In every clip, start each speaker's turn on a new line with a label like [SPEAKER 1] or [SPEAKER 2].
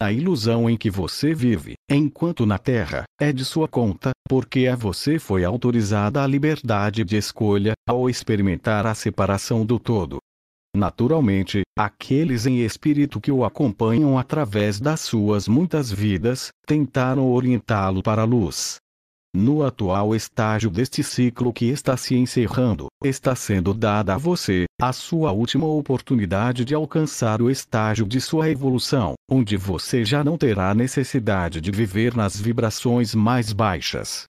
[SPEAKER 1] A ilusão em que você vive, enquanto na Terra, é de sua conta, porque a você foi autorizada a liberdade de escolha ao experimentar a separação do todo. Naturalmente, aqueles em espírito que o acompanham através das suas muitas vidas tentaram orientá-lo para a luz, no atual estágio deste ciclo que está se encerrando, está sendo dada a você a sua última oportunidade de alcançar o estágio de sua evolução, onde você já não terá necessidade de viver nas vibrações mais baixas,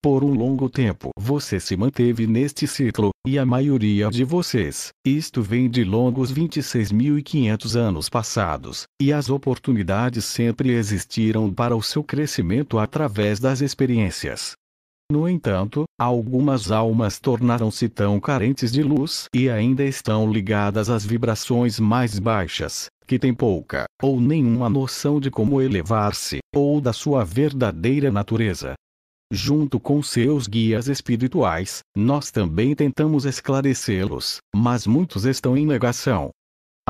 [SPEAKER 1] por um longo tempo você se manteve neste ciclo, e a maioria de vocês, isto vem de longos 26.500 anos passados, e as oportunidades sempre existiram para o seu crescimento através das experiências. No entanto, algumas almas tornaram-se tão carentes de luz e ainda estão ligadas às vibrações mais baixas, que têm pouca ou nenhuma noção de como elevar-se, ou da sua verdadeira natureza, junto com seus guias espirituais, nós também tentamos esclarecê-los, mas muitos estão em negação,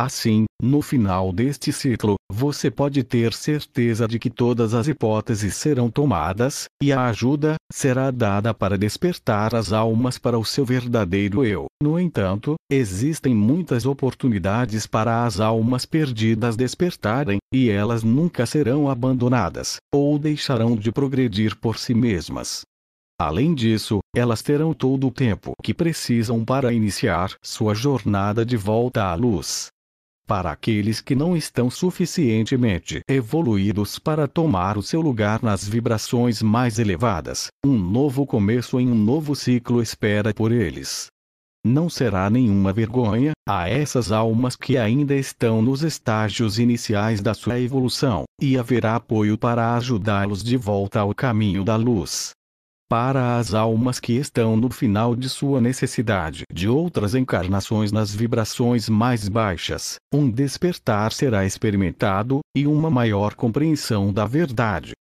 [SPEAKER 1] Assim, no final deste ciclo, você pode ter certeza de que todas as hipóteses serão tomadas, e a ajuda será dada para despertar as almas para o seu verdadeiro eu. No entanto, existem muitas oportunidades para as almas perdidas despertarem, e elas nunca serão abandonadas, ou deixarão de progredir por si mesmas. Além disso, elas terão todo o tempo que precisam para iniciar sua jornada de volta à luz para aqueles que não estão suficientemente evoluídos para tomar o seu lugar nas vibrações mais elevadas, um novo começo em um novo ciclo espera por eles. Não será nenhuma vergonha, a essas almas que ainda estão nos estágios iniciais da sua evolução, e haverá apoio para ajudá-los de volta ao caminho da luz para as almas que estão no final de sua necessidade de outras encarnações nas vibrações mais baixas, um despertar será experimentado, e uma maior compreensão da verdade.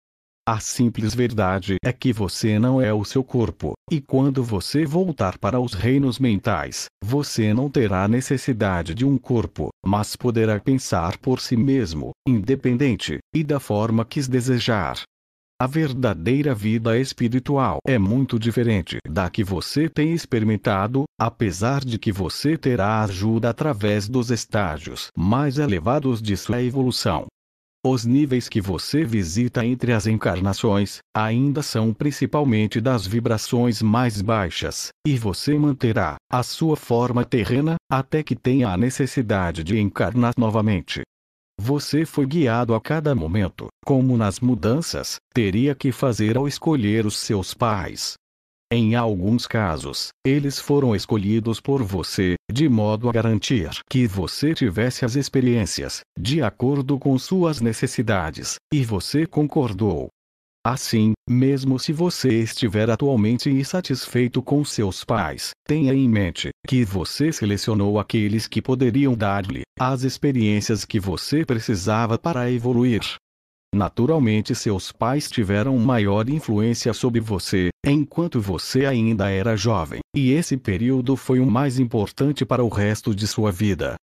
[SPEAKER 1] A simples verdade é que você não é o seu corpo, e quando você voltar para os reinos mentais, você não terá necessidade de um corpo, mas poderá pensar por si mesmo, independente, e da forma que desejar. A verdadeira vida espiritual é muito diferente da que você tem experimentado, apesar de que você terá ajuda através dos estágios mais elevados de sua evolução. Os níveis que você visita entre as encarnações ainda são principalmente das vibrações mais baixas, e você manterá a sua forma terrena até que tenha a necessidade de encarnar novamente. Você foi guiado a cada momento, como nas mudanças, teria que fazer ao escolher os seus pais. Em alguns casos, eles foram escolhidos por você, de modo a garantir que você tivesse as experiências, de acordo com suas necessidades, e você concordou. Assim, mesmo se você estiver atualmente insatisfeito com seus pais, tenha em mente que você selecionou aqueles que poderiam dar-lhe as experiências que você precisava para evoluir. Naturalmente, seus pais tiveram maior influência sobre você, enquanto você ainda era jovem, e esse período foi o mais importante para o resto de sua vida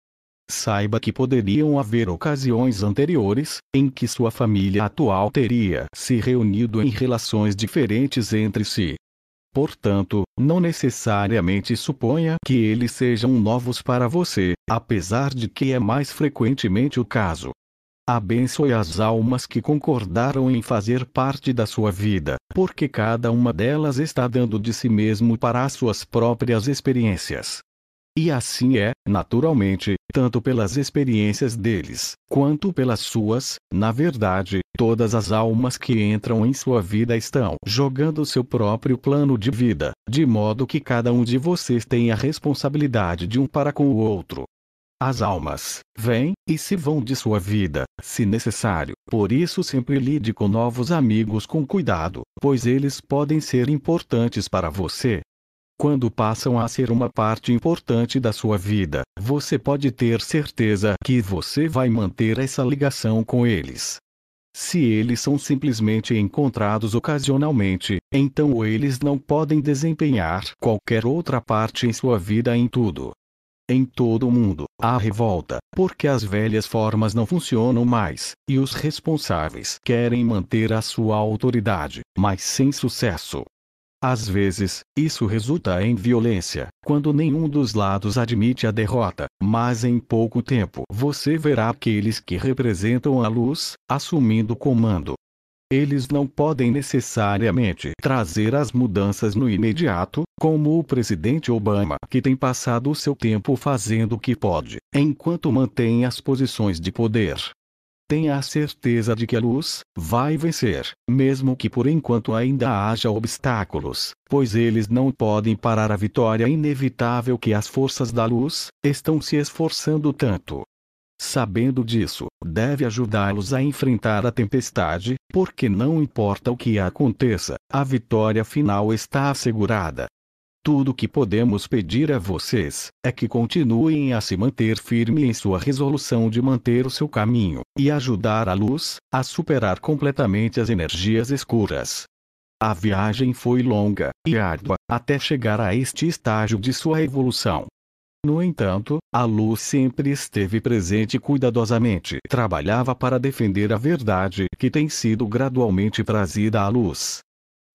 [SPEAKER 1] saiba que poderiam haver ocasiões anteriores, em que sua família atual teria se reunido em relações diferentes entre si. Portanto, não necessariamente suponha que eles sejam novos para você, apesar de que é mais frequentemente o caso. Abençoe as almas que concordaram em fazer parte da sua vida, porque cada uma delas está dando de si mesmo para as suas próprias experiências. E assim é, naturalmente, tanto pelas experiências deles, quanto pelas suas, na verdade, todas as almas que entram em sua vida estão jogando seu próprio plano de vida, de modo que cada um de vocês tem a responsabilidade de um para com o outro. As almas vêm e se vão de sua vida, se necessário. Por isso, sempre lide com novos amigos com cuidado, pois eles podem ser importantes para você, quando passam a ser uma parte importante da sua vida, você pode ter certeza que você vai manter essa ligação com eles. Se eles são simplesmente encontrados ocasionalmente, então eles não podem desempenhar qualquer outra parte em sua vida em tudo. Em todo o mundo, há revolta, porque as velhas formas não funcionam mais, e os responsáveis querem manter a sua autoridade, mas sem sucesso. Às vezes, isso resulta em violência, quando nenhum dos lados admite a derrota, mas em pouco tempo você verá aqueles que representam a luz, assumindo o comando. Eles não podem necessariamente trazer as mudanças no imediato, como o presidente Obama, que tem passado o seu tempo fazendo o que pode, enquanto mantém as posições de poder tenha a certeza de que a luz vai vencer, mesmo que por enquanto ainda haja obstáculos, pois eles não podem parar a vitória inevitável que as forças da luz estão se esforçando tanto. Sabendo disso, deve ajudá-los a enfrentar a tempestade, porque não importa o que aconteça, a vitória final está assegurada. Tudo que podemos pedir a vocês é que continuem a se manter firme em sua resolução de manter o seu caminho e ajudar a luz a superar completamente as energias escuras. A viagem foi longa e árdua até chegar a este estágio de sua evolução. No entanto, a luz sempre esteve presente e cuidadosamente trabalhava para defender a verdade que tem sido gradualmente trazida à luz.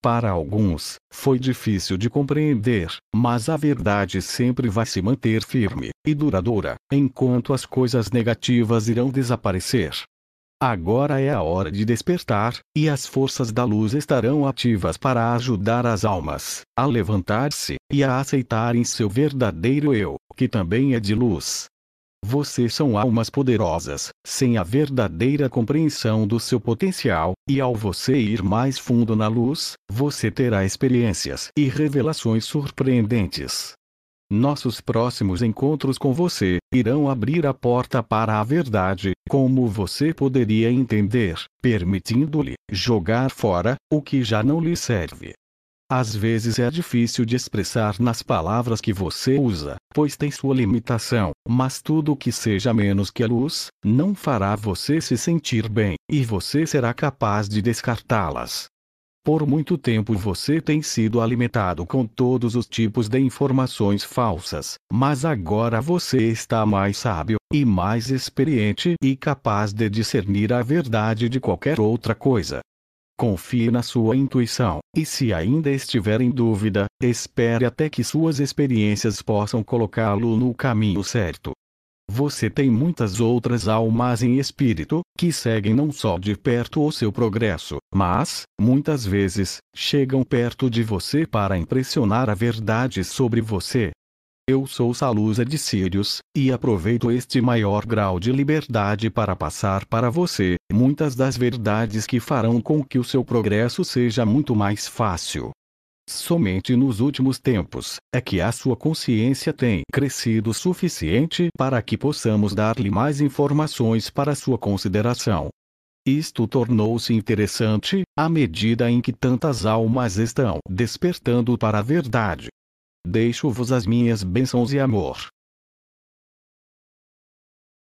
[SPEAKER 1] Para alguns, foi difícil de compreender, mas a verdade sempre vai se manter firme e duradoura, enquanto as coisas negativas irão desaparecer. Agora é a hora de despertar, e as forças da luz estarão ativas para ajudar as almas a levantar-se e a aceitarem seu verdadeiro eu, que também é de luz. Vocês são almas poderosas, sem a verdadeira compreensão do seu potencial, e ao você ir mais fundo na luz, você terá experiências e revelações surpreendentes. Nossos próximos encontros com você irão abrir a porta para a verdade, como você poderia entender, permitindo-lhe jogar fora o que já não lhe serve. Às vezes é difícil de expressar nas palavras que você usa, pois tem sua limitação, mas tudo que seja menos que a luz, não fará você se sentir bem, e você será capaz de descartá-las. Por muito tempo você tem sido alimentado com todos os tipos de informações falsas, mas agora você está mais sábio, e mais experiente e capaz de discernir a verdade de qualquer outra coisa. Confie na sua intuição, e se ainda estiver em dúvida, espere até que suas experiências possam colocá-lo no caminho certo. Você tem muitas outras almas em espírito, que seguem não só de perto o seu progresso, mas, muitas vezes, chegam perto de você para impressionar a verdade sobre você, eu sou Salusa de Sírios, e aproveito este maior grau de liberdade para passar para você muitas das verdades que farão com que o seu progresso seja muito mais fácil. Somente nos últimos tempos é que a sua consciência tem crescido suficiente para que possamos dar-lhe mais informações para sua consideração. Isto tornou-se interessante à medida em que tantas almas estão despertando para a verdade. Deixo-vos as minhas bênçãos e amor.